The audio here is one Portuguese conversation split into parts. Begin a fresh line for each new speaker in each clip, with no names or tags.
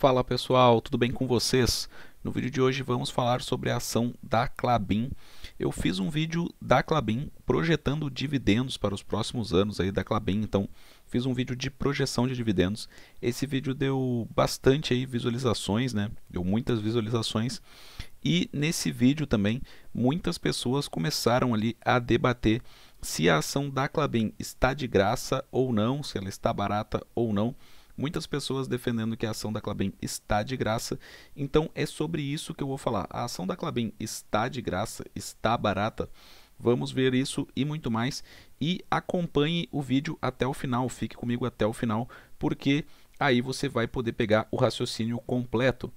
Fala pessoal, tudo bem com vocês? No vídeo de hoje vamos falar sobre a ação da Clabin. Eu fiz um vídeo da Clabin projetando dividendos para os próximos anos aí da Clabin, então fiz um vídeo de projeção de dividendos. Esse vídeo deu bastante aí visualizações, né? Deu muitas visualizações. E nesse vídeo também muitas pessoas começaram ali a debater se a ação da Clabin está de graça ou não, se ela está barata ou não muitas pessoas defendendo que a ação da Clabem está de graça. Então é sobre isso que eu vou falar. A ação da Clabem está de graça, está barata. Vamos ver isso e muito mais. E acompanhe o vídeo até o final, fique comigo até o final, porque aí você vai poder pegar o raciocínio completo.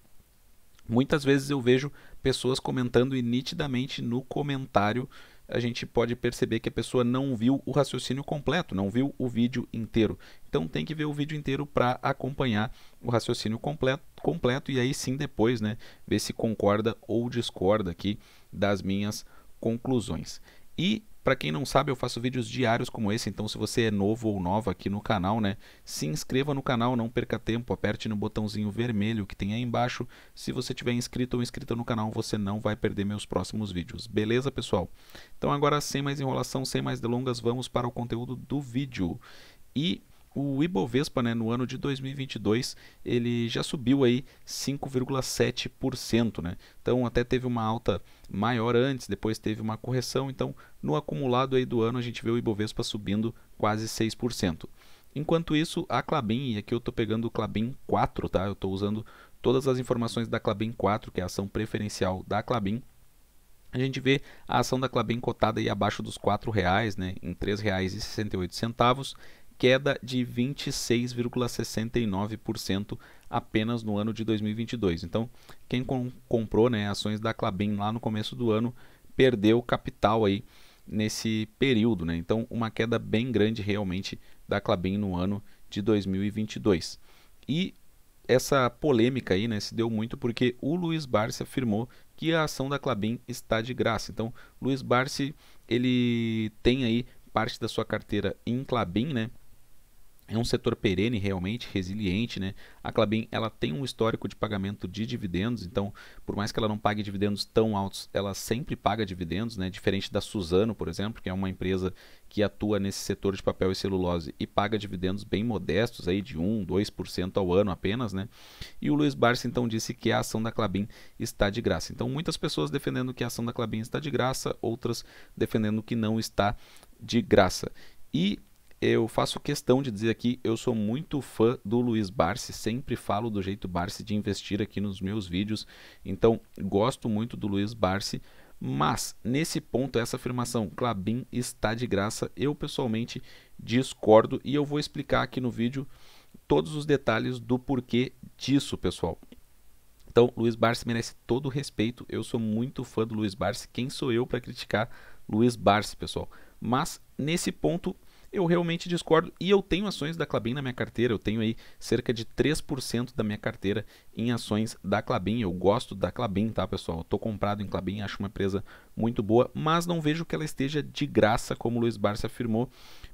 Muitas vezes eu vejo pessoas comentando e nitidamente no comentário a gente pode perceber que a pessoa não viu o raciocínio completo, não viu o vídeo inteiro. Então tem que ver o vídeo inteiro para acompanhar o raciocínio completo, completo e aí sim depois, né, ver se concorda ou discorda aqui das minhas conclusões. E para quem não sabe, eu faço vídeos diários como esse, então se você é novo ou nova aqui no canal, né, se inscreva no canal, não perca tempo, aperte no botãozinho vermelho que tem aí embaixo. Se você tiver inscrito ou inscrita no canal, você não vai perder meus próximos vídeos. Beleza, pessoal? Então agora, sem mais enrolação, sem mais delongas, vamos para o conteúdo do vídeo. E o Ibovespa, né, no ano de 2022, ele já subiu aí 5,7%, né? Então até teve uma alta maior antes, depois teve uma correção, então no acumulado aí do ano a gente vê o Ibovespa subindo quase 6%. Enquanto isso, a Clabin, e aqui eu estou pegando o Clabin 4, tá? Eu estou usando todas as informações da Clabin 4, que é a ação preferencial da Clabin, a gente vê a ação da Clabin cotada aí abaixo dos R$ reais, né, em R$ 3,68 queda de 26,69% apenas no ano de 2022. Então, quem com, comprou né, ações da Clabin lá no começo do ano perdeu capital aí nesse período. Né? Então, uma queda bem grande realmente da Clabin no ano de 2022. E essa polêmica aí né, se deu muito porque o Luiz Barsi afirmou que a ação da Clabin está de graça. Então, Luiz Barsi ele tem aí parte da sua carteira em Clabin, né? é um setor perene realmente resiliente, né? A Clabin ela tem um histórico de pagamento de dividendos, então por mais que ela não pague dividendos tão altos, ela sempre paga dividendos, né? Diferente da Suzano, por exemplo, que é uma empresa que atua nesse setor de papel e celulose e paga dividendos bem modestos aí de 1, 2% ao ano apenas, né? E o Luiz Barça então disse que a ação da Clabin está de graça. Então muitas pessoas defendendo que a ação da Clabin está de graça, outras defendendo que não está de graça. E eu faço questão de dizer aqui, eu sou muito fã do Luiz Barsi, sempre falo do jeito Barsi de investir aqui nos meus vídeos, então gosto muito do Luiz Barsi, mas nesse ponto essa afirmação Clabin está de graça, eu pessoalmente discordo e eu vou explicar aqui no vídeo todos os detalhes do porquê disso, pessoal. Então, Luiz Barsi merece todo o respeito. Eu sou muito fã do Luiz Barsi. Quem sou eu para criticar Luiz Barsi, pessoal? Mas nesse ponto eu realmente discordo. E eu tenho ações da Clabin na minha carteira. Eu tenho aí cerca de 3% da minha carteira em ações da Clabin. Eu gosto da Clabin, tá, pessoal? Eu tô comprado em Clabin, acho uma empresa muito boa, mas não vejo que ela esteja de graça, como o Luiz Barça afirmou,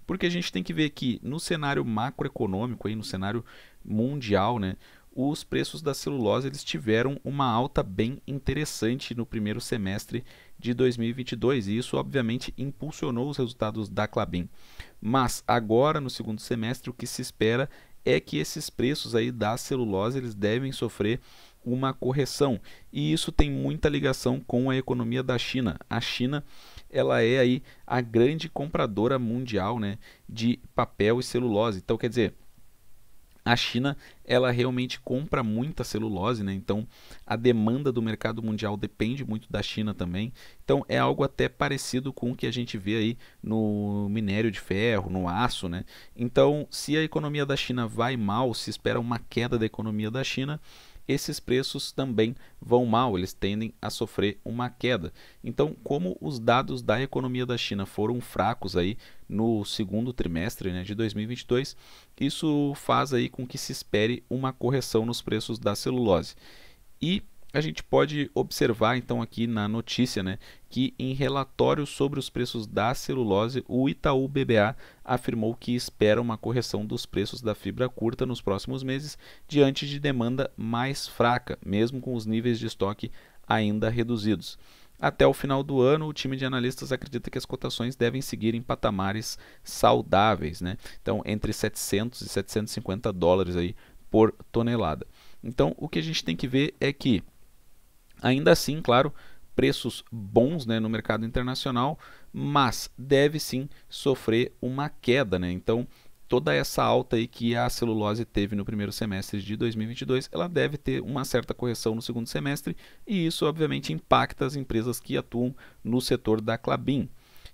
porque a gente tem que ver que no cenário macroeconômico, aí, no cenário mundial, né? Os preços da celulose eles tiveram uma alta bem interessante no primeiro semestre de 2022 e isso obviamente impulsionou os resultados da Clabin. Mas agora no segundo semestre o que se espera é que esses preços aí da celulose eles devem sofrer uma correção e isso tem muita ligação com a economia da China. A China ela é aí a grande compradora mundial, né, de papel e celulose. Então quer dizer a China ela realmente compra muita celulose, né? Então a demanda do mercado mundial depende muito da China também. Então é algo até parecido com o que a gente vê aí no minério de ferro, no aço, né? Então se a economia da China vai mal, se espera uma queda da economia da China esses preços também vão mal, eles tendem a sofrer uma queda. Então, como os dados da economia da China foram fracos aí no segundo trimestre né, de 2022, isso faz aí com que se espere uma correção nos preços da celulose. E a gente pode observar então aqui na notícia né, que em relatório sobre os preços da celulose, o Itaú BBA afirmou que espera uma correção dos preços da fibra curta nos próximos meses diante de demanda mais fraca, mesmo com os níveis de estoque ainda reduzidos. Até o final do ano, o time de analistas acredita que as cotações devem seguir em patamares saudáveis, né? Então, entre 700 e 750 dólares aí por tonelada. Então, o que a gente tem que ver é que Ainda assim, claro, preços bons né, no mercado internacional, mas deve sim sofrer uma queda. Né? Então, toda essa alta aí que a celulose teve no primeiro semestre de 2022, ela deve ter uma certa correção no segundo semestre, e isso obviamente impacta as empresas que atuam no setor da Clabin.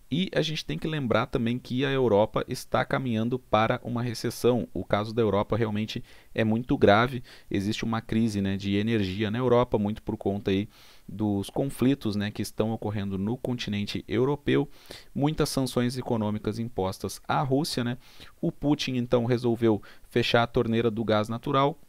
E a gente tem que lembrar também que a Europa está caminhando para uma recessão. O caso da Europa realmente é muito grave. Existe uma crise né, de energia na Europa, muito por conta aí dos conflitos né, que estão ocorrendo no continente europeu, muitas sanções econômicas impostas à Rússia. Né? O Putin então resolveu fechar a torneira do gás natural.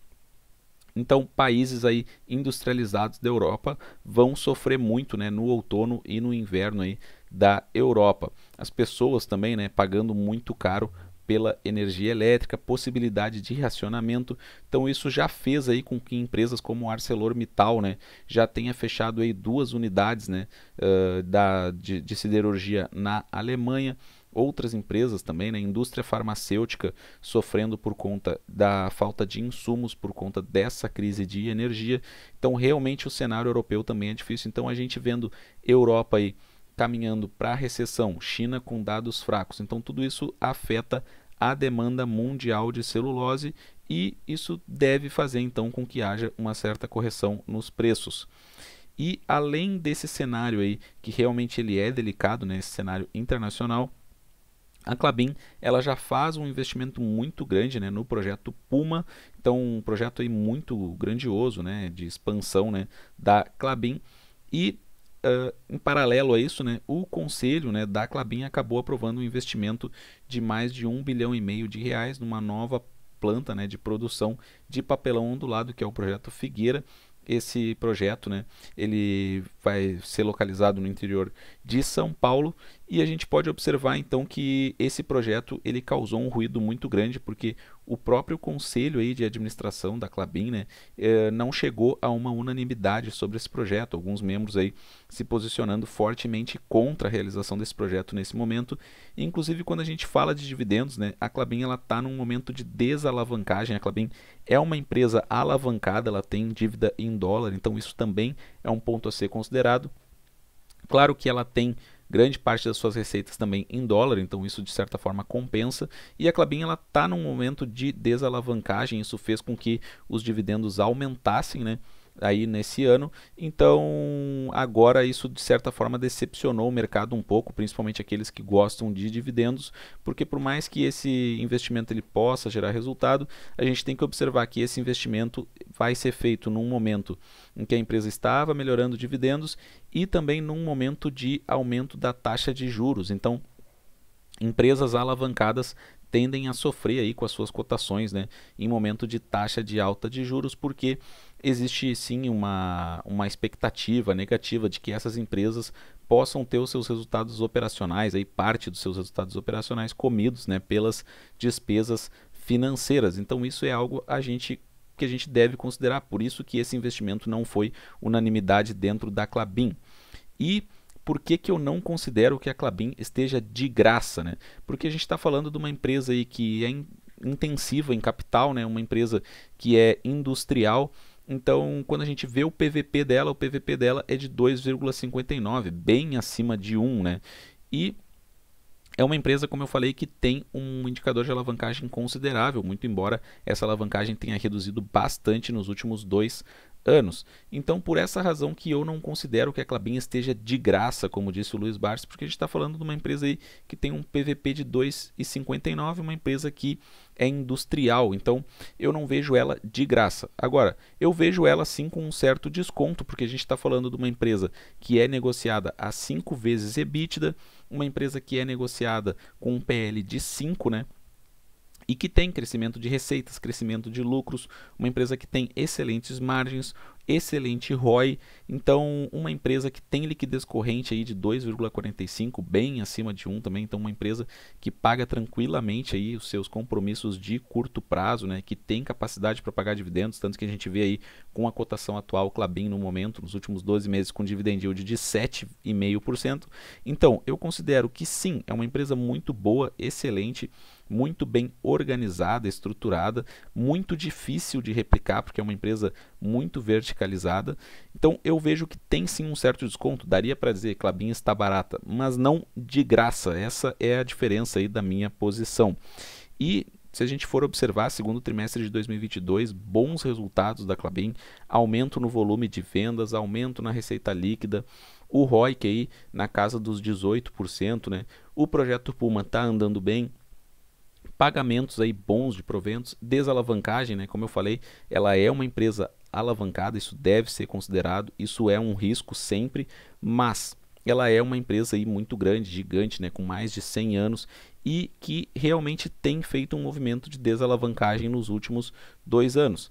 Então, países aí industrializados da Europa vão sofrer muito né, no outono e no inverno aí da Europa. As pessoas também né, pagando muito caro pela energia elétrica, possibilidade de racionamento. Então isso já fez aí com que empresas como ArcelorMittal, né, já tenha fechado aí duas unidades, né, uh, da, de, de siderurgia na Alemanha outras empresas também, na né? indústria farmacêutica sofrendo por conta da falta de insumos, por conta dessa crise de energia. Então, realmente, o cenário europeu também é difícil. Então, a gente vendo Europa aí caminhando para a recessão, China com dados fracos. Então, tudo isso afeta a demanda mundial de celulose e isso deve fazer então com que haja uma certa correção nos preços. E além desse cenário aí, que realmente ele é delicado, né, esse cenário internacional, a Clabin ela já faz um investimento muito grande né, no projeto Puma, então um projeto aí muito grandioso né, de expansão né, da Clabin. E uh, em paralelo a isso, né, o conselho né, da Clabin acabou aprovando um investimento de mais de um bilhão e meio de reais numa nova planta né, de produção de papelão ondulado, que é o projeto Figueira. Esse projeto né, ele vai ser localizado no interior de São Paulo e a gente pode observar então que esse projeto ele causou um ruído muito grande porque o próprio conselho aí de administração da Clabin né, eh, não chegou a uma unanimidade sobre esse projeto alguns membros aí se posicionando fortemente contra a realização desse projeto nesse momento inclusive quando a gente fala de dividendos né a Clabin ela está num momento de desalavancagem a Clabin é uma empresa alavancada ela tem dívida em dólar então isso também é um ponto a ser considerado Claro que ela tem grande parte das suas receitas também em dólar, então isso de certa forma compensa. E a Clabin ela está num momento de desalavancagem, isso fez com que os dividendos aumentassem, né? aí nesse ano. Então, agora isso de certa forma decepcionou o mercado um pouco, principalmente aqueles que gostam de dividendos, porque por mais que esse investimento ele possa gerar resultado, a gente tem que observar que esse investimento vai ser feito num momento em que a empresa estava melhorando dividendos e também num momento de aumento da taxa de juros. Então, empresas alavancadas tendem a sofrer aí com as suas cotações, né, em momento de taxa de alta de juros, porque existe sim uma, uma expectativa negativa de que essas empresas possam ter os seus resultados operacionais, aí parte dos seus resultados operacionais comidos né, pelas despesas financeiras. Então isso é algo a gente que a gente deve considerar, por isso que esse investimento não foi unanimidade dentro da Clabin. E por que, que eu não considero que a Clabin esteja de graça? Né? Porque a gente está falando de uma empresa aí que é in intensiva em capital, né? uma empresa que é industrial, então, quando a gente vê o PVP dela, o PVP dela é de 2,59, bem acima de 1, né? E é uma empresa, como eu falei, que tem um indicador de alavancagem considerável, muito embora essa alavancagem tenha reduzido bastante nos últimos dois anos. Então, por essa razão que eu não considero que a Clabin esteja de graça, como disse o Luiz Barros, porque a gente está falando de uma empresa aí que tem um PVP de 2,59, uma empresa que é industrial, então eu não vejo ela de graça. Agora, eu vejo ela sim com um certo desconto, porque a gente está falando de uma empresa que é negociada a 5 vezes EBITDA, uma empresa que é negociada com um PL de 5, né? e que tem crescimento de receitas, crescimento de lucros, uma empresa que tem excelentes margens, excelente ROI. Então, uma empresa que tem liquidez corrente aí de 2,45, bem acima de 1 também, então uma empresa que paga tranquilamente aí os seus compromissos de curto prazo, né, que tem capacidade para pagar dividendos, tanto que a gente vê aí com a cotação atual Clabin no momento, nos últimos 12 meses com dividend yield de 7,5%. Então, eu considero que sim, é uma empresa muito boa, excelente muito bem organizada, estruturada, muito difícil de replicar, porque é uma empresa muito verticalizada. Então eu vejo que tem sim um certo desconto, daria para dizer que Clabin está barata, mas não de graça. Essa é a diferença aí da minha posição. E se a gente for observar, segundo trimestre de 2022, bons resultados da Clabin, aumento no volume de vendas, aumento na receita líquida, o ROIC aí na casa dos 18%, né? O projeto Puma está andando bem, pagamentos aí bons de proventos, desalavancagem, né? Como eu falei, ela é uma empresa alavancada, isso deve ser considerado, isso é um risco sempre, mas ela é uma empresa aí muito grande, gigante, né, com mais de 100 anos e que realmente tem feito um movimento de desalavancagem nos últimos dois anos.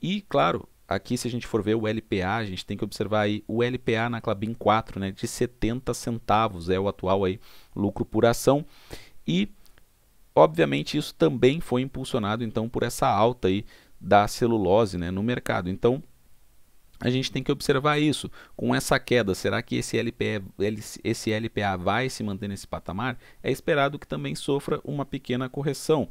E claro, aqui se a gente for ver o LPA, a gente tem que observar aí o LPA na Clabin 4, né, de 70 centavos é o atual aí lucro por ação e Obviamente isso também foi impulsionado então por essa alta aí da celulose né, no mercado. Então a gente tem que observar isso. Com essa queda, será que esse LPA, esse LPA vai se manter nesse patamar? É esperado que também sofra uma pequena correção.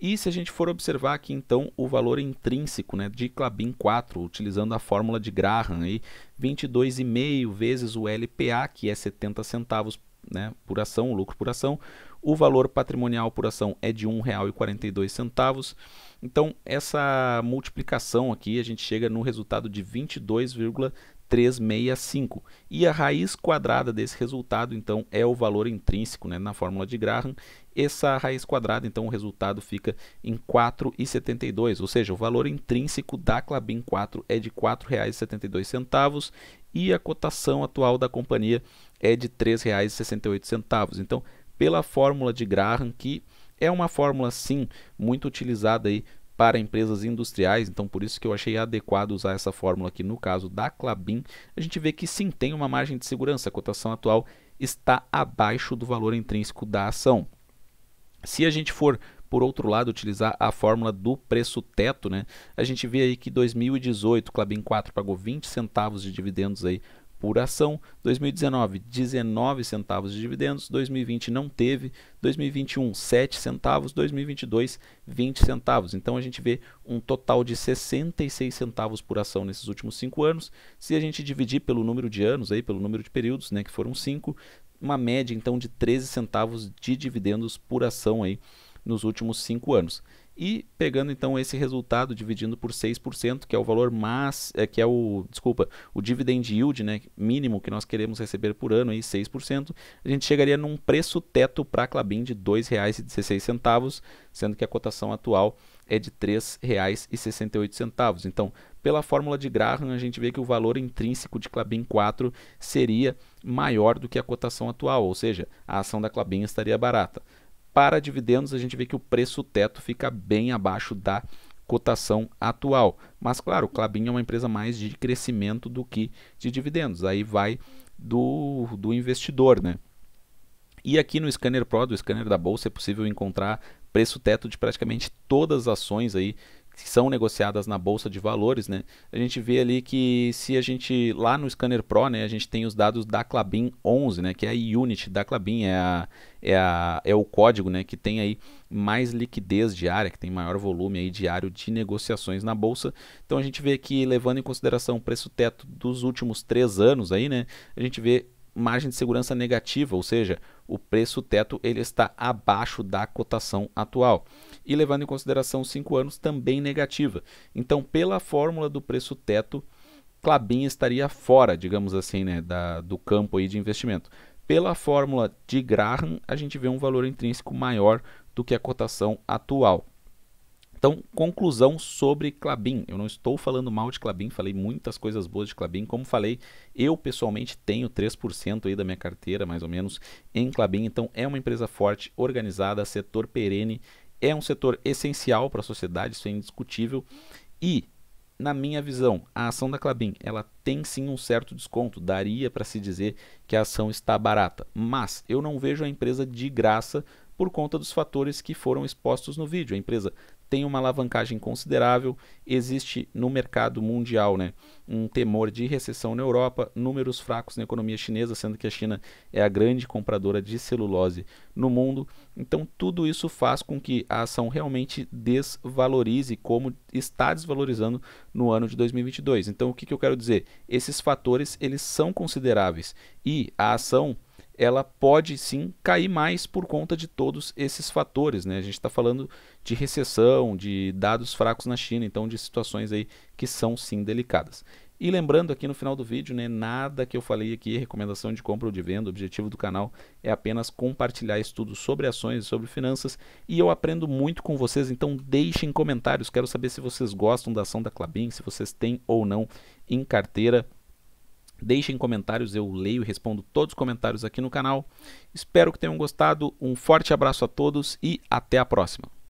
E se a gente for observar aqui então o valor intrínseco né, de Clabin 4, utilizando a fórmula de Graham, 22,5 vezes o LPA, que é 70 centavos né, por ação, lucro por ação, o valor patrimonial por ação é de R$ 1,42. Então, essa multiplicação aqui, a gente chega no resultado de 22,365. E a raiz quadrada desse resultado, então, é o valor intrínseco né, na fórmula de Graham. Essa raiz quadrada, então, o resultado fica em 4,72. Ou seja, o valor intrínseco da Clabin 4 é de R$ 4,72 e a cotação atual da companhia é de R$ 3,68. Então, pela fórmula de Graham, que é uma fórmula sim muito utilizada aí para empresas industriais, então por isso que eu achei adequado usar essa fórmula aqui no caso da Clabin. A gente vê que sim tem uma margem de segurança, a cotação atual está abaixo do valor intrínseco da ação. Se a gente for por outro lado, utilizar a fórmula do preço teto, né? A gente vê aí que 2018 Clabin 4 pagou 20 centavos de dividendos aí por ação. 2019, 19 centavos de dividendos. 2020 não teve. 2021, 7 centavos. 2022, 20 centavos. Então a gente vê um total de 66 centavos por ação nesses últimos 5 anos. Se a gente dividir pelo número de anos, aí, pelo número de períodos, né, que foram 5, uma média então de 13 centavos de dividendos por ação aí nos últimos 5 anos. E pegando então esse resultado, dividindo por 6%, que é o valor mais, é, que é o, desculpa, o dividend yield, né, mínimo que nós queremos receber por ano, aí 6%, a gente chegaria num preço teto para a Clabin de R$ 2,16, sendo que a cotação atual é de R$ 3,68. Então, pela fórmula de Graham, a gente vê que o valor intrínseco de Clabin 4 seria maior do que a cotação atual, ou seja, a ação da Clabin estaria barata. Para dividendos, a gente vê que o preço teto fica bem abaixo da cotação atual. Mas, claro, o Clabin é uma empresa mais de crescimento do que de dividendos. Aí vai do, do investidor, né? E aqui no Scanner Pro, do Scanner da Bolsa, é possível encontrar preço teto de praticamente todas as ações aí que são negociadas na bolsa de valores, né? A gente vê ali que se a gente lá no Scanner Pro, né, a gente tem os dados da Clabin 11, né, que é a unit da Clabin, é a, é, a, é o código, né, que tem aí mais liquidez diária, que tem maior volume aí diário de negociações na bolsa. Então a gente vê que levando em consideração o preço teto dos últimos três anos aí, né, a gente vê margem de segurança negativa, ou seja, o preço teto ele está abaixo da cotação atual. E levando em consideração 5 anos, também negativa. Então, pela fórmula do preço teto, Clabin estaria fora, digamos assim, né, da, do campo aí de investimento. Pela fórmula de Graham, a gente vê um valor intrínseco maior do que a cotação atual. Então, conclusão sobre Clabin. Eu não estou falando mal de Clabin, falei muitas coisas boas de Clabin. Como falei, eu pessoalmente tenho 3% aí da minha carteira, mais ou menos, em Clabin. Então, é uma empresa forte, organizada, setor perene, é um setor essencial para a sociedade, isso é indiscutível. E, na minha visão, a ação da Clabin, ela tem sim um certo desconto, daria para se dizer que a ação está barata, mas eu não vejo a empresa de graça por conta dos fatores que foram expostos no vídeo. A empresa tem uma alavancagem considerável, existe no mercado mundial né, um temor de recessão na Europa, números fracos na economia chinesa, sendo que a China é a grande compradora de celulose no mundo. Então, tudo isso faz com que a ação realmente desvalorize, como está desvalorizando no ano de 2022. Então, o que, que eu quero dizer? Esses fatores eles são consideráveis e a ação ela pode sim cair mais por conta de todos esses fatores. Né? A gente está falando de recessão, de dados fracos na China, então de situações aí que são sim delicadas. E lembrando aqui no final do vídeo, né, nada que eu falei aqui, recomendação de compra ou de venda, o objetivo do canal é apenas compartilhar estudos sobre ações e sobre finanças, e eu aprendo muito com vocês, então deixem comentários, quero saber se vocês gostam da ação da Clabin, se vocês têm ou não em carteira. Deixem comentários, eu leio e respondo todos os comentários aqui no canal. Espero que tenham gostado. Um forte abraço a todos e até a próxima.